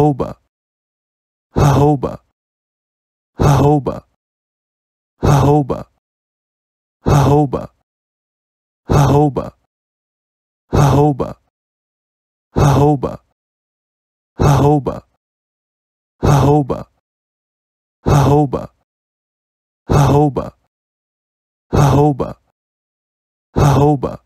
Hoba. Hoba. Hoba. Hoba. Hoba. Hoba. Hoba. Hoba. Hoba. Hoba. Hoba. Hoba. Hoba. Hoba.